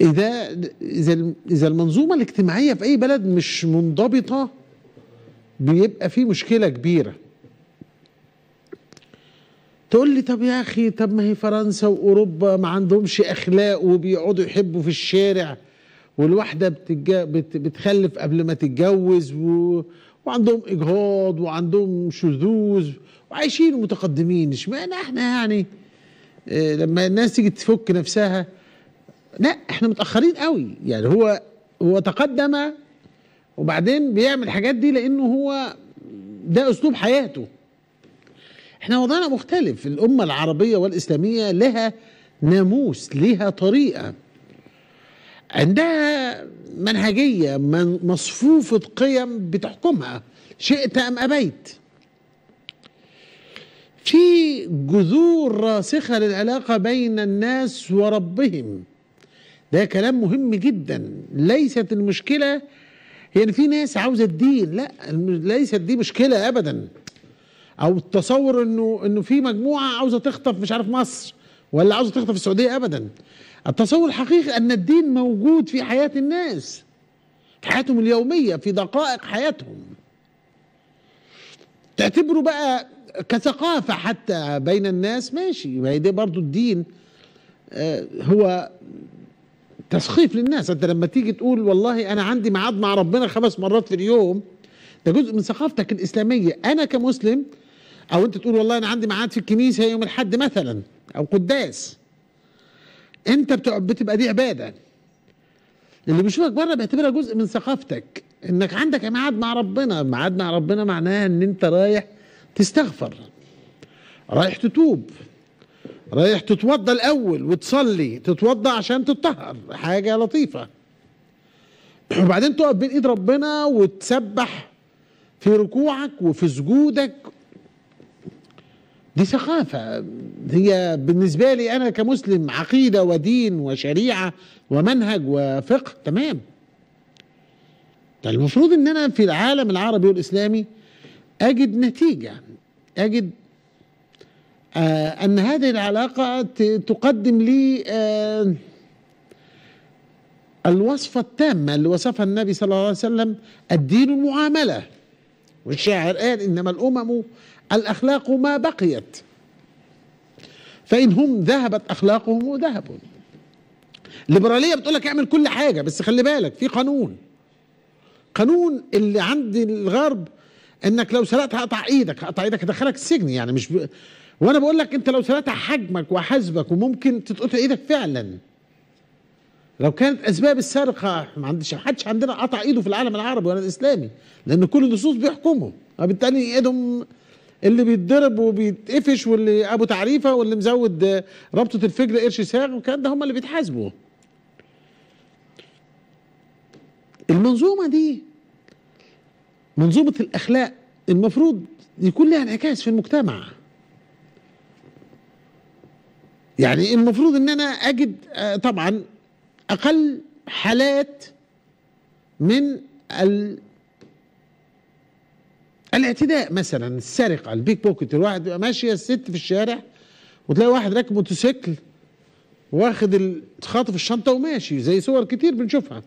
اذا اذا اذا المنظومه الاجتماعيه في اي بلد مش منضبطه بيبقى في مشكله كبيره تقول لي طب يا اخي طب ما هي فرنسا واوروبا ما عندهمش اخلاق وبيقعدوا يحبوا في الشارع والواحده بتج... بت... بتخلف قبل ما تتجوز و... وعندهم اجهاض وعندهم شذوذ وعايشين متقدمين اشمعنى احنا يعني آه، لما الناس تيجي تفك نفسها لا احنا متاخرين قوي يعني هو هو تقدم وبعدين بيعمل الحاجات دي لانه هو ده اسلوب حياته احنا وضعنا مختلف الامه العربيه والاسلاميه لها ناموس لها طريقه عندها منهجيه من مصفوفه قيم بتحكمها شئت ام ابيت في جذور راسخه للعلاقه بين الناس وربهم ده كلام مهم جدا ليست المشكلة يعني في ناس عاوزة الدين لا ليست دي مشكلة أبدا أو التصور إنه إنه في مجموعة عاوزة تخطف مش عارف مصر ولا عاوزة تخطف السعودية أبدا التصور الحقيقي أن الدين موجود في حياة الناس في حياتهم اليومية في دقائق حياتهم تعتبره بقى كثقافة حتى بين الناس ماشي ما هي دي برضو الدين آه، هو تسخيف للناس انت لما تيجي تقول والله انا عندي ميعاد مع ربنا خمس مرات في اليوم ده جزء من ثقافتك الاسلاميه انا كمسلم او انت تقول والله انا عندي ميعاد في الكنيسه يوم الاحد مثلا او قداس انت بتبقى دي عباده اللي بيشوفك بره بيعتبرها جزء من ثقافتك انك عندك ميعاد مع ربنا ميعاد مع ربنا معناها ان انت رايح تستغفر رايح تتوب رايح تتوضى الاول وتصلي تتوضى عشان تتطهر حاجه لطيفه وبعدين تقف بين ايد ربنا وتسبح في ركوعك وفي سجودك دي ثقافة هي بالنسبة لي أنا كمسلم عقيدة ودين وشريعة ومنهج وفقه تمام المفروض ان انا في العالم العربي والاسلامي اجد نتيجه اجد آه، أن هذه العلاقة تقدم لي آه، الوصفة التامة اللي وصفها النبي صلى الله عليه وسلم الدين المعاملة والشاعر قال إنما الأمم الأخلاق ما بقيت فإن هم ذهبت أخلاقهم وذهبوا الليبرالية بتقولك اعمل كل حاجة بس خلي بالك في قانون قانون اللي عند الغرب انك لو سرقت هقطع ايدك هقطع ايدك هدخلك السجن يعني مش ب... وانا بقول لك انت لو سمعت حجمك وحزبك وممكن تتقطع ايدك فعلا لو كانت اسباب السرقه ما عندش حدش عندنا قطع ايده في العالم العربي ولا الاسلامي لان كل النصوص بيحكموا وبالتالي ايدهم اللي بيتضرب وبيتقفش واللي ابو تعريفه واللي مزود رابطه الفجر قرش ساغ وكان ده هم اللي بيتحاسبوا المنظومه دي منظومه الاخلاق المفروض يكون لها انعكاس في المجتمع يعني المفروض ان انا اجد آه، طبعا اقل حالات من ال الاعتداء مثلا السرقه البيك بوكيت الواحد ماشي ماشيه الست في الشارع وتلاقي واحد راكب موتوسيكل واخد خاطف الشنطه وماشي زي صور كتير بنشوفها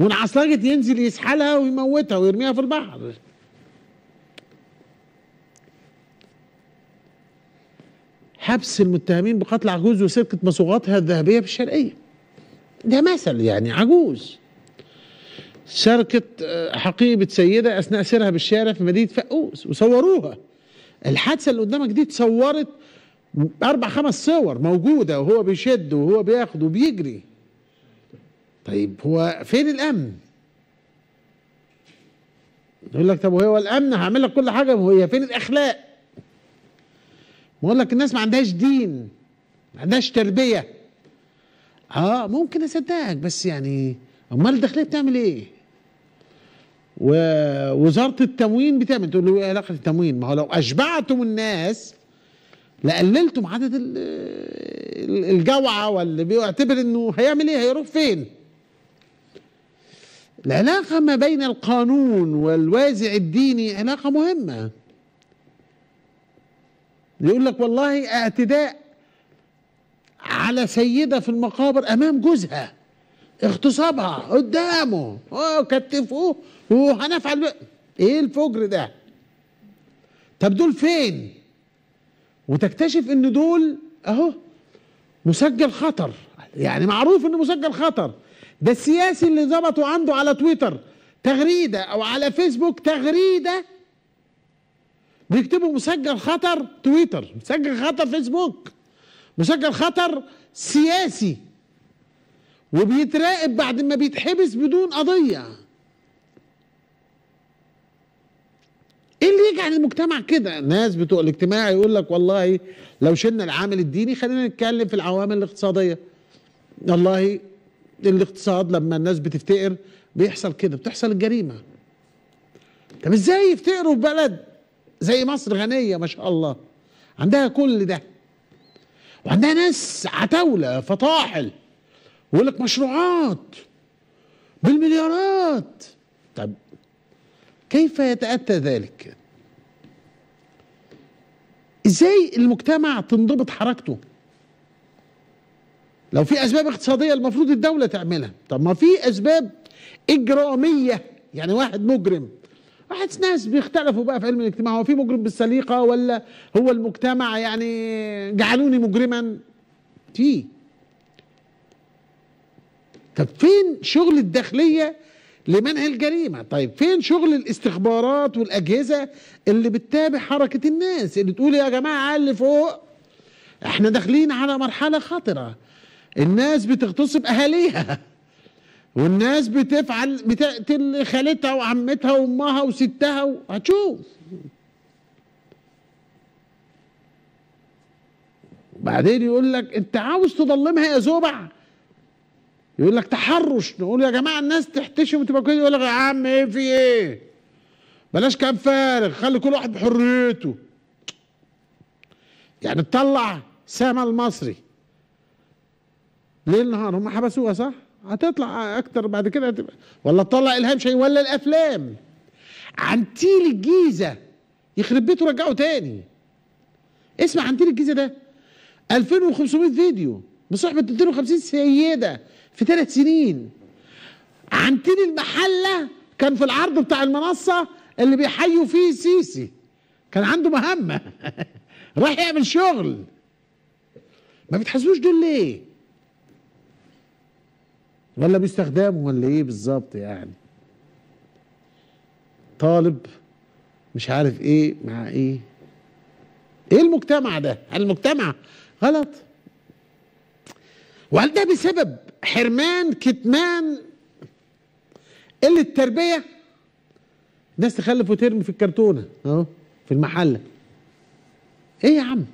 وانعصلجت ينزل يسحلها ويموتها ويرميها في البحر حبس المتهمين بقتل عجوز وسرقة مصوغاتها الذهبية في الشرقية ده مثل يعني عجوز سرقت آه، حقيبة سيدة أثناء سيرها بالشارع في مدينة فقوس وصوروها الحادثة اللي قدامك دي اتصورت أربع خمس صور موجودة وهو بيشد وهو بياخد وبيجري طيب هو فين الأمن؟ يقول لك طب وهو الأمن هعمل لك كل حاجة وهي فين الأخلاق؟ بقول لك الناس ما عندهاش دين ما عندهاش تربيه اه ممكن اصدقك بس يعني امال الداخليه بتعمل ايه ووزاره التموين بتعمل تقول له ايه علاقه التموين ما هو لو اشبعتم الناس لقللتم عدد الجوعه واللي بيعتبر انه هيعمل ايه هيروح فين العلاقه ما بين القانون والوازع الديني علاقه مهمه يقول لك والله اعتداء على سيدة في المقابر أمام جوزها اغتصابها قدامه كتفوه وهنفعل بقى ايه الفجر ده طب دول فين وتكتشف ان دول اهو مسجل خطر يعني معروف انه مسجل خطر ده السياسي اللي ظبطوا عنده على تويتر تغريده او على فيسبوك تغريده بيكتبوا مسجل خطر تويتر مسجل خطر فيسبوك مسجل خطر سياسي وبيتراقب بعد ما بيتحبس بدون قضية ايه اللي يجعل المجتمع كده الناس بتوع الاجتماع يقول لك والله لو شلنا العامل الديني خلينا نتكلم في العوامل الاقتصادية والله الاقتصاد لما الناس بتفتقر بيحصل كده بتحصل الجريمة طب ازاي يفتقروا في بلد زي مصر غنية ما شاء الله عندها كل ده وعندها ناس عتاولة فطاحل ويقول لك مشروعات بالمليارات طب كيف يتأتى ذلك ازاي المجتمع تنضبط حركته لو في اسباب اقتصاديه المفروض الدوله تعملها طب ما في اسباب اجراميه يعني واحد مجرم واحد ناس بيختلفوا بقى في علم الاجتماع هو في مجرم بالسليقه ولا هو المجتمع يعني جعلوني مجرما في طب فين شغل الداخليه لمنع الجريمه طيب فين شغل الاستخبارات والاجهزه اللي بتتابع حركه الناس اللي تقول يا جماعه على اللي فوق احنا داخلين على مرحله خطره الناس بتغتصب اهاليها والناس بتفعل بتقتل خالتها وعمتها وامها وستها و... هتشوف وبعدين يقول لك انت عاوز تضلمها يا زوبع يقول لك تحرش نقول يا جماعه الناس تحتشم وتبقى كده يقول لك يا عم ايه في ايه بلاش كلام فارغ خلي كل واحد بحريته يعني تطلع سامة المصري ليل نهار هم حبسوها صح هتطلع اكتر بعد كده هتبقى ولا تطلع الهام شاهين ولا الافلام عنتيل الجيزه يخرب بيته رجعه تاني اسمع عنتيل الجيزه ده 2500 فيديو بصحبه 250 سيده في ثلاث سنين عنتيل المحله كان في العرض بتاع المنصه اللي بيحيوا فيه سيسي كان عنده مهمه راح يعمل شغل ما بتحسبوش دول ليه ولا باستخدامه ولا ايه بالظبط يعني طالب مش عارف ايه مع ايه ايه المجتمع ده المجتمع غلط وهل ده بسبب حرمان كتمان قله التربيه ناس تخلف وترمي في الكرتونه اهو في المحله ايه يا عم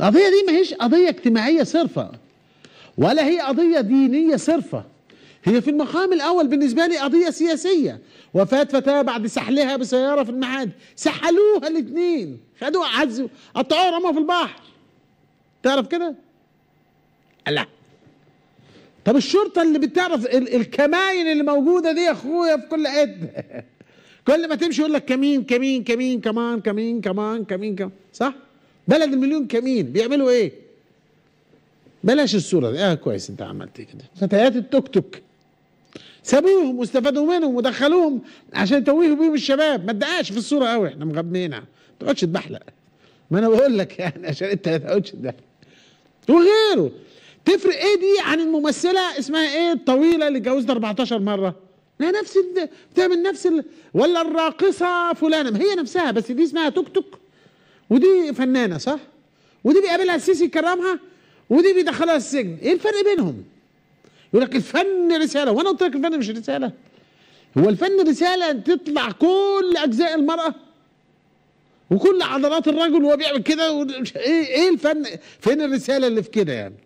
القضيه دي ما هيش قضيه اجتماعيه صرفه ولا هي قضية دينية صرفة هي في المقام الأول بالنسبة لي قضية سياسية وفاة فتاة بعد سحلها بسيارة في المعاد سحلوها الاثنين خدوا عزوا قطعوها رموها في البحر تعرف كده؟ لا طب الشرطة اللي بتعرف ال الكماين اللي موجودة دي يا اخويا في كل حتة كل ما تمشي يقول لك كمين كمين كمين كمان كمين كمان كمين كمان صح؟ بلد المليون كمين بيعملوا ايه؟ بلاش الصوره دي اه كويس انت عملت كده فتيات التوك توك سابوهم واستفادوا منهم ودخلوهم عشان يتوهوا بيهم الشباب ما تدققش في الصوره قوي احنا مغمينا ما تقعدش تبحلق ما انا بقول لك يعني عشان انت ما تقعدش تبحلق وغيره تفرق ايه دي عن الممثله اسمها ايه الطويله اللي اتجوزت 14 مره لا نفس ال... بتعمل نفس ال... ولا الراقصه فلانه ما هي نفسها بس دي اسمها توك توك ودي فنانه صح ودي بيقابلها السيسي كرامها ودي بيدخلها السجن ايه الفرق بينهم يقول لك الفن رساله وانا قلت لك الفن مش رساله هو الفن رساله تطلع كل اجزاء المراه وكل عضلات الرجل وهو بيعمل كده ايه ايه الفن فين الرساله اللي في كده يعني